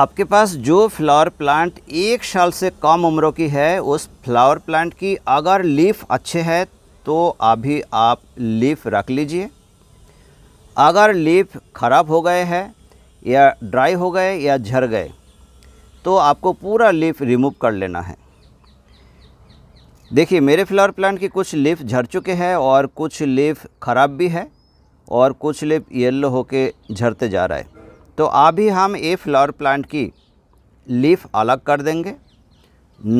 आपके पास जो flower plant एक साल से कम उम्र की है उस फ्लावर प्लांट की अगर लीफ अच्छे है तो अभी आप लीफ रख लीजिए अगर लीफ ख़राब हो गए हैं या ड्राई हो गए या झर गए तो आपको पूरा लीफ रिमूव कर लेना है देखिए मेरे फ्लावर प्लांट की कुछ लीफ झर चुके हैं और कुछ लीफ ख़राब भी है और कुछ लीफ येल्लो होके झरते जा रहा है तो अभी हम ये फ्लावर प्लांट की लीफ अलग कर देंगे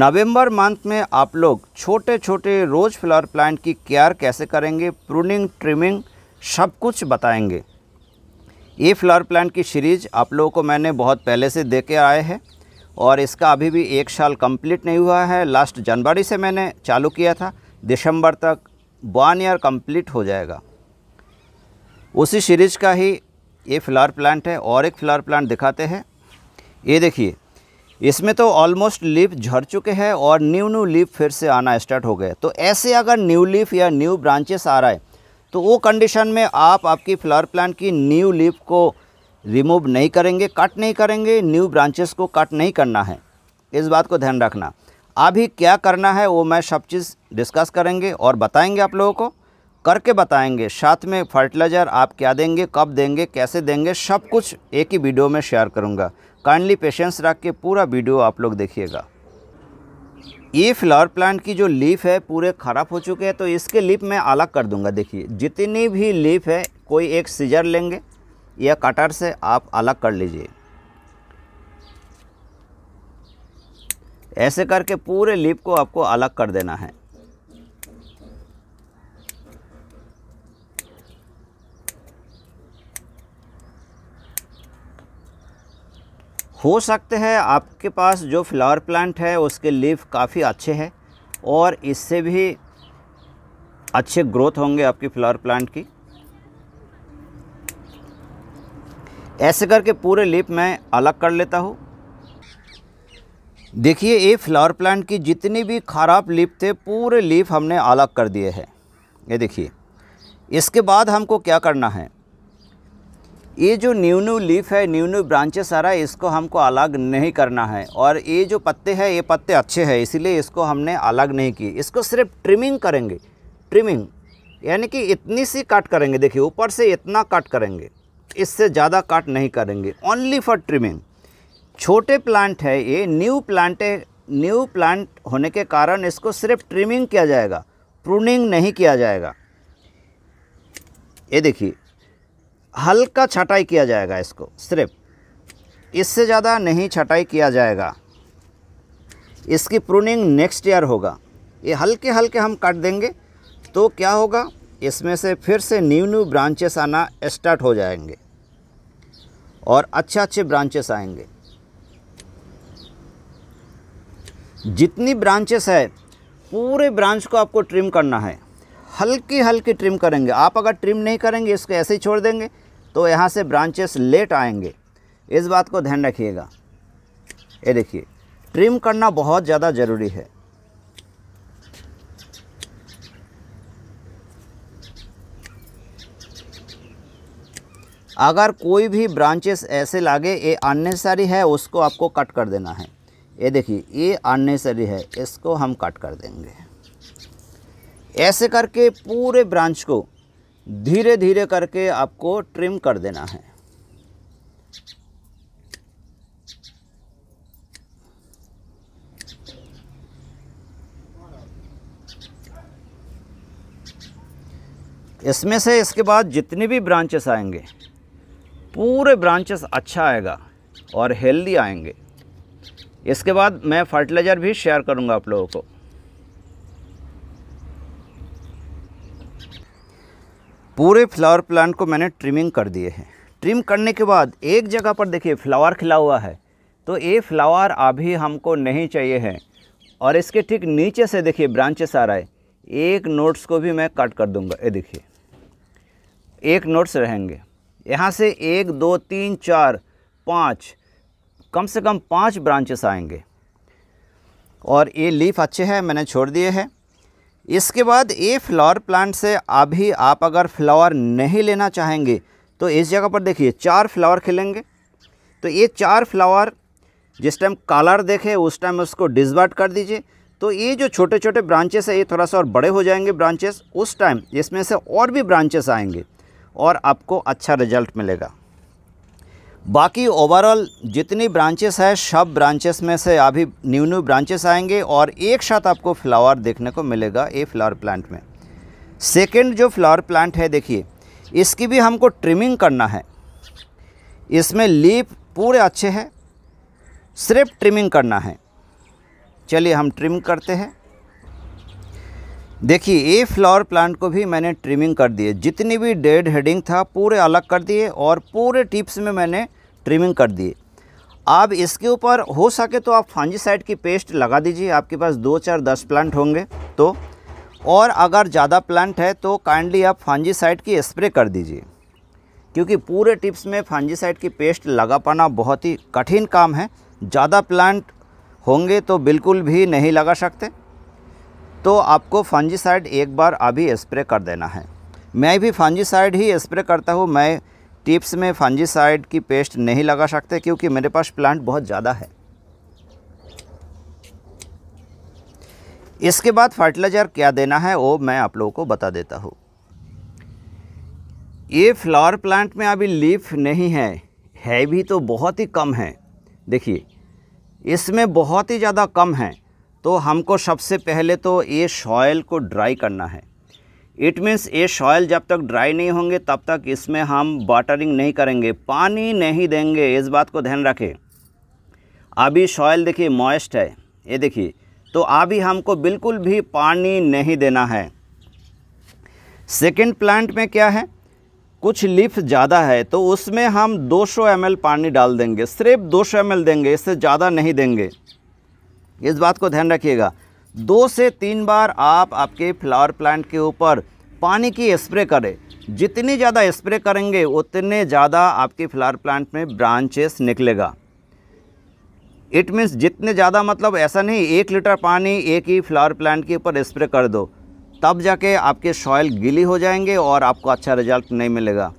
नवंबर मंथ में आप लोग छोटे छोटे रोज़ फ्लावर प्लांट की केयर कैसे करेंगे प्रूनिंग ट्रिमिंग सब कुछ बताएंगे ये फ्लावर प्लांट की सीरीज आप लोगों को मैंने बहुत पहले से दे के आए हैं और इसका अभी भी एक साल कंप्लीट नहीं हुआ है लास्ट जनवरी से मैंने चालू किया था दिसंबर तक वन ईयर कंप्लीट हो जाएगा उसी सीरीज का ही ये फ्लावर प्लांट है और एक फ्लावर प्लांट दिखाते हैं ये देखिए इसमें तो ऑलमोस्ट लीफ झड़ चुके हैं और न्यू न्यू लीफ फिर से आना स्टार्ट हो गए तो ऐसे अगर न्यू लीफ या न्यू ब्रांचेस आ रहा है तो वो कंडीशन में आप आपकी फ्लावर प्लांट की न्यू लीफ को रिमूव नहीं करेंगे कट नहीं करेंगे न्यू ब्रांचेस को कट नहीं करना है इस बात को ध्यान रखना अभी क्या करना है वो मैं सब चीज़ डिस्कस करेंगे और बताएंगे आप लोगों को करके बताएंगे साथ में फर्टिलाइज़र आप क्या देंगे कब देंगे कैसे देंगे सब कुछ एक ही वीडियो में शेयर करूँगा काइंडली पेशेंस रख के पूरा वीडियो आप लोग देखिएगा ये फ्लावर प्लांट की जो लीफ है पूरे ख़राब हो चुके हैं तो इसके लीफ मैं अलग कर दूंगा देखिए जितनी भी लीफ है कोई एक सीजर लेंगे या कटर से आप अलग कर लीजिए ऐसे करके पूरे लीप को आपको अलग कर देना है हो सकते हैं आपके पास जो फ्लावर प्लांट है उसके लीफ काफ़ी अच्छे हैं और इससे भी अच्छे ग्रोथ होंगे आपकी फ्लावर प्लांट की ऐसे करके पूरे लीफ मैं अलग कर लेता हूँ देखिए ये फ्लावर प्लांट की जितनी भी खराब लीफ थे पूरे लीफ हमने अलग कर दिए हैं ये देखिए इसके बाद हमको क्या करना है ये जो न्यू न्यू लीफ है न्यू न्यू ब्रांचेस आ रहा है इसको हमको अलग नहीं करना है और ये जो पत्ते हैं ये पत्ते अच्छे हैं इसीलिए इसको हमने अलग नहीं किए इसको सिर्फ ट्रिमिंग करेंगे ट्रिमिंग यानी कि इतनी सी काट करेंगे देखिए ऊपर से इतना काट करेंगे इससे ज़्यादा काट नहीं करेंगे ओनली फॉर ट्रिमिंग छोटे प्लांट है ये न्यू प्लांट न्यू प्लांट होने के कारण इसको सिर्फ ट्रिमिंग किया जाएगा प्रूनिंग नहीं किया जाएगा ये देखिए हल्का छटाई किया जाएगा इसको सिर्फ इससे ज़्यादा नहीं छटाई किया जाएगा इसकी प्रूनिंग नेक्स्ट ईयर होगा ये हल्के हल्के हम काट देंगे तो क्या होगा इसमें से फिर से न्यू न्यू ब्रांचेस आना स्टार्ट हो जाएंगे और अच्छे अच्छे ब्रांचेस आएंगे जितनी ब्रांचेस है पूरे ब्रांच को आपको ट्रिम करना है हल्की हल्की ट्रिम करेंगे आप अगर ट्रिम नहीं करेंगे इसको ऐसे ही छोड़ देंगे तो यहाँ से ब्रांचेस लेट आएंगे इस बात को ध्यान रखिएगा ये देखिए ट्रिम करना बहुत ज़्यादा ज़रूरी है अगर कोई भी ब्रांचेस ऐसे लागे ये अननेसरी है उसको आपको कट कर देना है ये देखिए ये अननेसरी है इसको हम कट कर देंगे ऐसे करके पूरे ब्रांच को धीरे धीरे करके आपको ट्रिम कर देना है इसमें से इसके बाद जितने भी ब्रांचेस आएंगे पूरे ब्रांचेस अच्छा आएगा और हेल्दी आएंगे इसके बाद मैं फर्टिलाइज़र भी शेयर करूंगा आप लोगों को पूरे फ्लावर प्लांट को मैंने ट्रिमिंग कर दिए हैं ट्रिम करने के बाद एक जगह पर देखिए फ्लावर खिला हुआ है तो ये फ्लावर अभी हमको नहीं चाहिए है और इसके ठीक नीचे से देखिए ब्रांचेस आ रहा है एक नोट्स को भी मैं कट कर दूंगा ये देखिए एक नोट्स रहेंगे यहाँ से एक दो तीन चार पाँच कम से कम पाँच ब्रांचेस आएंगे और ये लीफ अच्छे हैं मैंने छोड़ दिए हैं इसके बाद ये फ्लावर प्लांट से अभी आप अगर फ्लावर नहीं लेना चाहेंगे तो इस जगह पर देखिए चार फ्लावर खिलेंगे तो ये चार फ्लावर जिस टाइम कलर देखे उस टाइम उसको डिसबर्ट कर दीजिए तो ये जो छोटे छोटे ब्रांचेस है ये थोड़ा सा और बड़े हो जाएंगे ब्रांचेस उस टाइम इसमें से और भी ब्रांचेस आएंगे और आपको अच्छा रिजल्ट मिलेगा बाकी ओवरऑल जितनी ब्रांचेस है सब ब्रांचेस में से अभी न्यू न्यू ब्रांचेस आएंगे और एक साथ आपको फ्लावर देखने को मिलेगा ये फ्लावर प्लांट में सेकेंड जो फ्लावर प्लांट है देखिए इसकी भी हमको ट्रिमिंग करना है इसमें लीप पूरे अच्छे हैं सिर्फ ट्रिमिंग करना है चलिए हम ट्रिम करते हैं देखिए ये फ्लावर प्लांट को भी मैंने ट्रिमिंग कर दिए जितनी भी डेड हेडिंग था पूरे अलग कर दिए और पूरे टिप्स में मैंने ट्रिमिंग कर दिए आप इसके ऊपर हो सके तो आप फांजीसाइड की पेस्ट लगा दीजिए आपके पास दो चार दस प्लांट होंगे तो और अगर ज़्यादा प्लांट है तो काइंडली आप फांजीसाइड की स्प्रे कर दीजिए क्योंकि पूरे टिप्स में फांजीसाइड की पेस्ट लगा पाना बहुत ही कठिन काम है ज़्यादा प्लांट होंगे तो बिल्कुल भी नहीं लगा सकते तो आपको फंजीसाइड एक बार अभी स्प्रे कर देना है मैं भी फंजीसाइड ही स्प्रे करता हूँ मैं टिप्स में फंजीसाइड की पेस्ट नहीं लगा सकते क्योंकि मेरे पास प्लांट बहुत ज़्यादा है इसके बाद फर्टिलाइज़र क्या देना है वो मैं आप लोगों को बता देता हूँ ये फ्लावर प्लांट में अभी लीफ नहीं है है भी तो बहुत ही कम है देखिए इसमें बहुत ही ज़्यादा कम है तो हमको सबसे पहले तो ये सॉयल को ड्राई करना है इट मीन्स ये सॉयल जब तक ड्राई नहीं होंगे तब तक इसमें हम वाटरिंग नहीं करेंगे पानी नहीं देंगे इस बात को ध्यान रखें अभी सॉयल देखिए मॉइस्ट है ये देखिए तो अभी हमको बिल्कुल भी पानी नहीं देना है सेकेंड प्लांट में क्या है कुछ लीफ ज़्यादा है तो उसमें हम 200 ml पानी डाल देंगे सिर्फ 200 ml देंगे इससे ज़्यादा नहीं देंगे इस बात को ध्यान रखिएगा दो से तीन बार आप आपके फ्लावर प्लांट के ऊपर पानी की स्प्रे करें जितनी ज़्यादा स्प्रे करेंगे उतने ज़्यादा आपके फ्लावर प्लांट में ब्रांचेस निकलेगा इट मीन्स जितने ज़्यादा मतलब ऐसा नहीं एक लीटर पानी एक ही फ्लावर प्लांट के ऊपर स्प्रे कर दो तब जाके आपके सॉयल गीली हो जाएंगे और आपको अच्छा रिजल्ट नहीं मिलेगा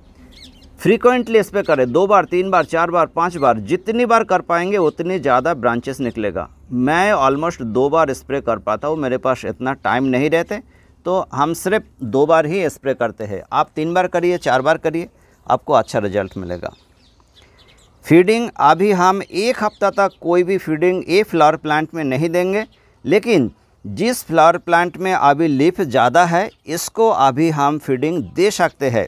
फ्रीक्वेंटली इस पर करें दो बार तीन बार चार बार पाँच बार जितनी बार कर पाएंगे उतनी ज़्यादा ब्रांचेस निकलेगा मैं ऑलमोस्ट दो बार स्प्रे कर पाता हूँ मेरे पास इतना टाइम नहीं रहते तो हम सिर्फ दो बार ही स्प्रे करते हैं आप तीन बार करिए चार बार करिए आपको अच्छा रिजल्ट मिलेगा फीडिंग अभी हम एक हफ्ता तक कोई भी फीडिंग ए फ्लावर प्लांट में नहीं देंगे लेकिन जिस फ्लावर प्लांट में अभी लीफ ज़्यादा है इसको अभी हम फीडिंग दे सकते हैं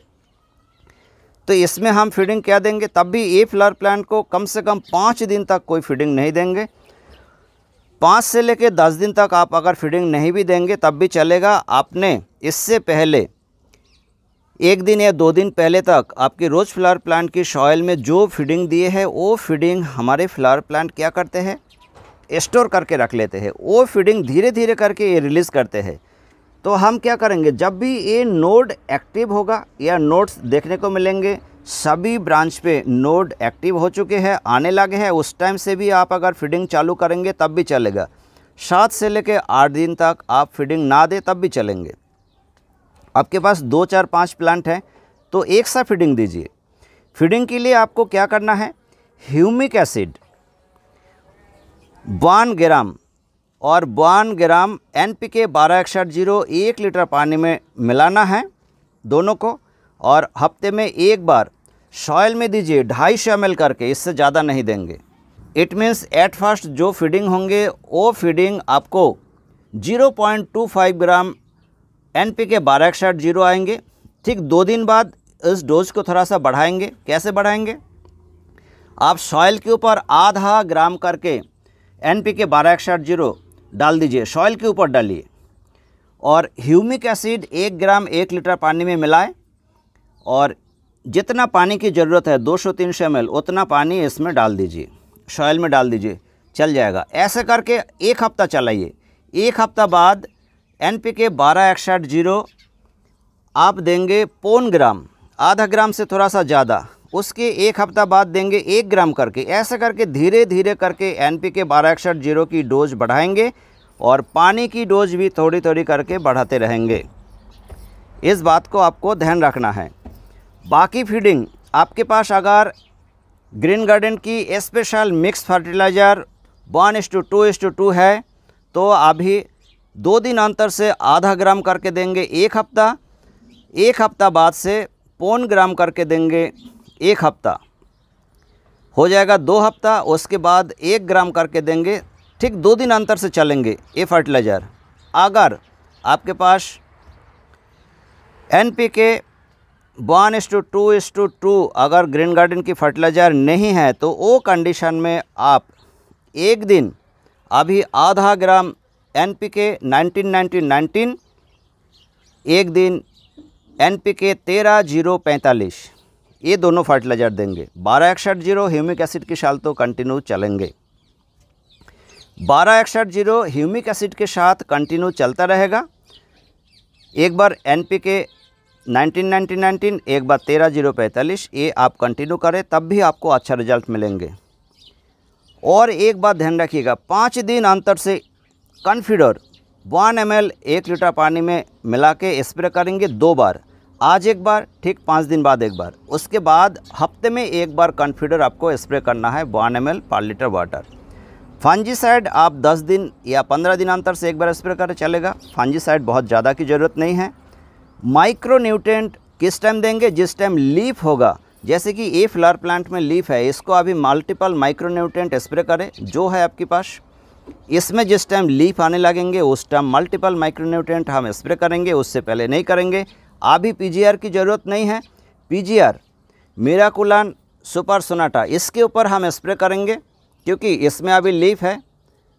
तो इसमें हम फीडिंग क्या देंगे तब भी ये फ्लावर प्लांट को कम से कम पाँच दिन तक कोई फीडिंग नहीं देंगे पाँच से लेकर दस दिन तक आप अगर फीडिंग नहीं भी देंगे तब भी चलेगा आपने इससे पहले एक दिन या दो दिन पहले तक आपकी रोज़ फ्लावर प्लांट की सॉयल में जो फीडिंग दिए है वो फीडिंग हमारे फ्लावर प्लांट क्या करते हैं स्टोर करके रख लेते हैं वो फीडिंग धीरे धीरे करके ये रिलीज़ करते हैं तो हम क्या करेंगे जब भी ये नोड एक्टिव होगा या नोड्स देखने को मिलेंगे सभी ब्रांच पे नोड एक्टिव हो चुके हैं आने लगे हैं उस टाइम से भी आप अगर फीडिंग चालू करेंगे तब भी चलेगा सात से लेकर आठ दिन तक आप फीडिंग ना दें तब भी चलेंगे आपके पास दो चार पाँच प्लांट हैं तो एक सा फीडिंग दीजिए फीडिंग के लिए आपको क्या करना है ह्यूमिक एसिड वन ग्राम और बान ग्राम एन पी के बारह इकसठ जीरो एक लीटर पानी में मिलाना है दोनों को और हफ्ते में एक बार सॉयल में दीजिए ढाई सौ एम करके इससे ज़्यादा नहीं देंगे इट मीन्स एट फर्स्ट जो फीडिंग होंगे वो फीडिंग आपको 0.25 ग्राम एन पी के बारह इकसठ जीरो आएंगे ठीक दो दिन बाद इस डोज को थोड़ा सा बढ़ाएंगे कैसे बढ़ाएंगे आप सॉयल के ऊपर आधा ग्राम करके एन पी के बारह इकसठ जीरो डाल दीजिए सॉइल के ऊपर डालिए और ह्यूमिक एसिड एक ग्राम एक लीटर पानी में मिलाएं और जितना पानी की ज़रूरत है 200 सौ तीन सौ उतना पानी इसमें डाल दीजिए सॉइल में डाल दीजिए चल जाएगा ऐसे करके एक हफ्ता चलाइए एक हफ्ता बाद एन पी के बारह इकसठ जीरो आप देंगे पौन ग्राम आधा ग्राम से थोड़ा सा ज़्यादा उसके एक हफ्ता बाद देंगे एक ग्राम करके ऐसा करके धीरे धीरे करके एन पी के बारह एकसठ जीरो की डोज बढ़ाएंगे और पानी की डोज भी थोड़ी थोड़ी करके बढ़ाते रहेंगे इस बात को आपको ध्यान रखना है बाकी फीडिंग आपके पास अगर ग्रीन गार्डन की special mix fertiliser one S two two S two two है तो अभी दो दिन अंतर से आधा ग्राम करके देंगे एक हफ्ता एक हफ्ता बाद से पौन ग्राम करके देंगे एक हफ्ता हो जाएगा दो हफ्ता उसके बाद एक ग्राम करके देंगे ठीक दो दिन अंतर से चलेंगे ये फर्टिलाइज़र अगर आपके पास N P K one S two two S two two अगर ग्रीन गार्डन की फर्टिलाइज़र नहीं है तो वो कंडीशन में आप एक दिन अभी आधा gram N P K nineteen nineteen nineteen एक दिन एन पी के तेरह जीरो पैंतालीस ये दोनों फर्टिलाइज़र देंगे बारह एकसठ जीरो ह्यूमिक एसिड के साथ तो कंटिन्यू चलेंगे बारह एकसठ जीरो ह्यूमिक एसिड के साथ कंटिन्यू चलता रहेगा एक बार N P K nineteen nineteen nineteen एक बार तेरह जीरो पैंतालीस ये आप कंटिन्यू करें तब भी आपको अच्छा रिजल्ट मिलेंगे और एक बात ध्यान रखिएगा पाँच दिन अंतर से कन्फिडोर वन एम एक लीटर पानी में मिला के स्प्रे करेंगे दो बार आज एक बार ठीक पाँच दिन बाद एक बार उसके बाद हफ्ते में एक बार कन्फ्यूडर आपको स्प्रे करना है one M L per litre water साइड आप 10 दिन या 15 दिन अंतर से एक बार स्प्रे करें चलेगा फंजीसाइड बहुत ज़्यादा की ज़रूरत नहीं है माइक्रो न्यूट्रेंट किस टाइम देंगे जिस टाइम लीफ होगा जैसे कि ए फ्लावर प्लांट में लीफ है इसको अभी मल्टीपल माइक्रो न्यूट्रेंट स्प्रे करें जो है आपके पास इसमें जिस टाइम लीफ आने लगेंगे उस टाइम मल्टीपल माइक्रो न्यूट्रेंट हम स्प्रे करेंगे उससे पहले नहीं करेंगे अभी पी की ज़रूरत नहीं है P G R Super Sonata इसके ऊपर हम स्प्रे करेंगे क्योंकि इसमें अभी लीफ है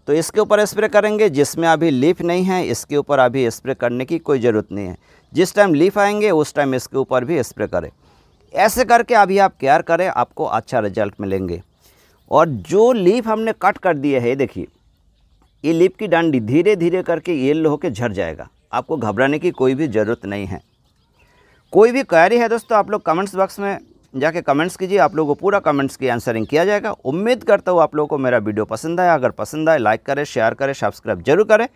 तो इसके ऊपर स्प्रे करेंगे जिसमें अभी लीफ नहीं है इसके ऊपर अभी स्प्रे करने की कोई ज़रूरत नहीं है जिस टाइम लीफ आएंगे उस टाइम इसके ऊपर भी स्प्रे करें ऐसे करके अभी आप केयर करें आपको अच्छा रिजल्ट मिलेंगे और जो लीफ हमने कट कर दिए है देखिए ये लीफ की डांडी धीरे धीरे करके येल्लो होकर झड़ जाएगा आपको घबराने की कोई भी ज़रूरत नहीं है कोई भी क्वारी है दोस्तों आप लोग कमेंट्स बॉक्स में जाके कमेंट्स कीजिए आप लोगों को पूरा कमेंट्स की आंसरिंग किया जाएगा उम्मीद करता हूँ आप लोगों को मेरा वीडियो पसंद आया अगर पसंद आए लाइक करें शेयर करें सब्सक्राइब जरूर करें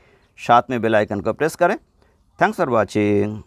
साथ में बेल आइकन को प्रेस करें थैंक्स फॉर वॉचिंग